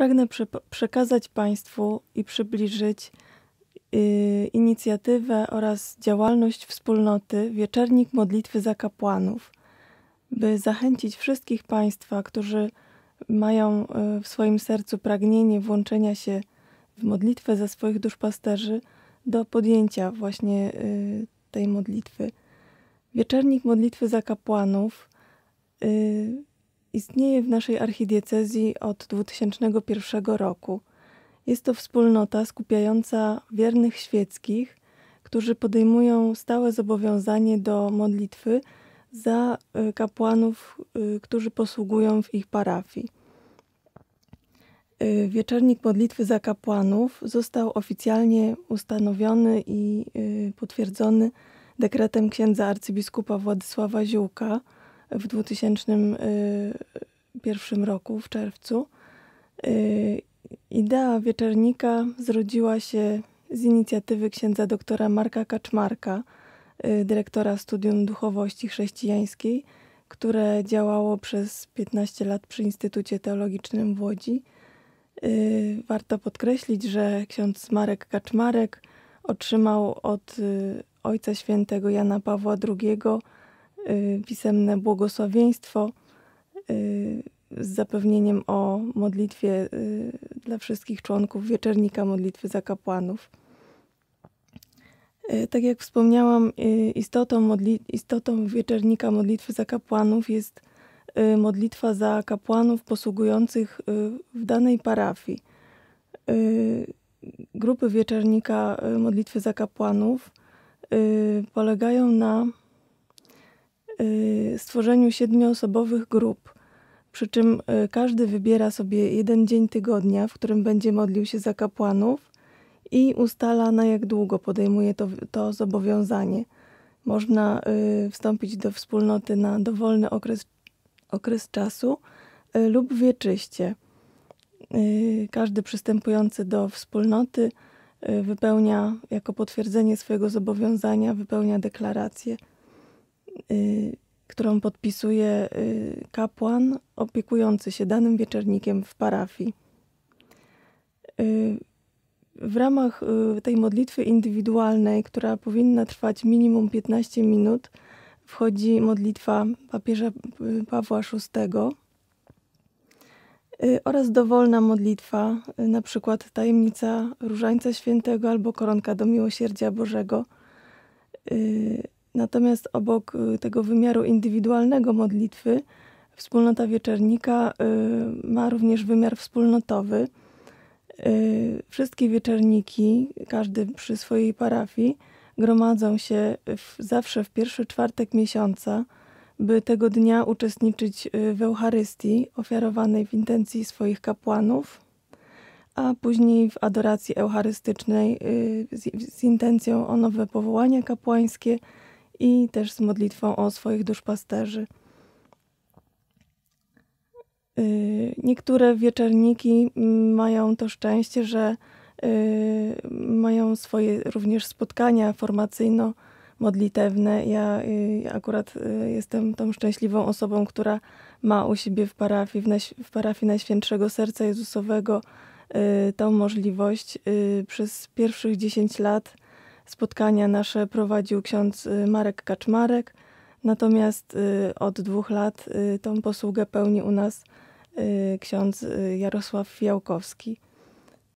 pragnę przekazać Państwu i przybliżyć y, inicjatywę oraz działalność wspólnoty Wieczernik Modlitwy za Kapłanów, by zachęcić wszystkich Państwa, którzy mają y, w swoim sercu pragnienie włączenia się w modlitwę za swoich duszpasterzy, do podjęcia właśnie y, tej modlitwy. Wieczernik modlitwy za kapłanów Istnieje w naszej archidiecezji od 2001 roku. Jest to wspólnota skupiająca wiernych świeckich, którzy podejmują stałe zobowiązanie do modlitwy za y, kapłanów, y, którzy posługują w ich parafii. Y, wieczornik modlitwy za kapłanów został oficjalnie ustanowiony i potwierdzony dekretem księdza arcybiskupa Władysława Ziółka – w 2001 y, roku, w czerwcu. Y, idea wieczornika zrodziła się z inicjatywy księdza doktora Marka Kaczmarka, y, dyrektora Studium Duchowości Chrześcijańskiej, które działało przez 15 lat przy Instytucie Teologicznym w Łodzi. Warto podkreślić, że ksiądz Marek Kaczmarek otrzymał od Ojca Świętego Jana Pawła II Y, pisemne błogosławieństwo y, z zapewnieniem o modlitwie y, dla wszystkich członków wieczornika modlitwy za kapłanów. Tak jak wspomniałam, istotą, modli- istotą wieczornika modlitwy za kapłanów jest modlitwa za kapłanów posługujących w danej parafii. Grupy wieczornika modlitwy za kapłanów polegają na Y, stworzeniu siedmioosobowych grup, przy czym y, każdy wybiera sobie jeden dzień tygodnia, w którym będzie modlił się za kapłanów i ustala na jak długo podejmuje to, to zobowiązanie. Można y, wstąpić do wspólnoty na dowolny okres, okres czasu lub wieczyście. Każdy przystępujący do wspólnoty wypełnia jako potwierdzenie swojego zobowiązania, wypełnia deklarację. Y, którą podpisuje y, kapłan opiekujący się danym wieczornikiem w parafii. Y, w ramach tej modlitwy indywidualnej, która powinna trwać minimum 15 minut, wchodzi modlitwa papieża Pawła VI oraz dowolna modlitwa, na przykład tajemnica Różańca Świętego albo koronka do Miłosierdzia Bożego Natomiast obok y, tego wymiaru indywidualnego modlitwy, wspólnota wieczernika y, ma również wymiar wspólnotowy. Y, wszystkie wieczerniki, każdy przy swojej parafii, gromadzą się w, zawsze w pierwszy czwartek miesiąca, by tego dnia uczestniczyć w Eucharystii ofiarowanej w intencji swoich kapłanów, a później w adoracji eucharystycznej z, z intencją o nowe powołania kapłańskie i też z modlitwą o swoich duszpasterzy. Y, niektóre wieczorniki mają to szczęście, że y, mają swoje również spotkania formacyjno-modlitewne. Y, ja akurat jestem tą szczęśliwą osobą, która ma u siebie w parafii, w parafii Najświętszego Serca Jezusowego tą możliwość. Przez pierwszych 10 lat spotkania nasze prowadził ksiądz y, Marek Kaczmarek, natomiast y, od dwóch lat y, tą posługę pełni u nas ksiądz Jarosław Fiałkowski.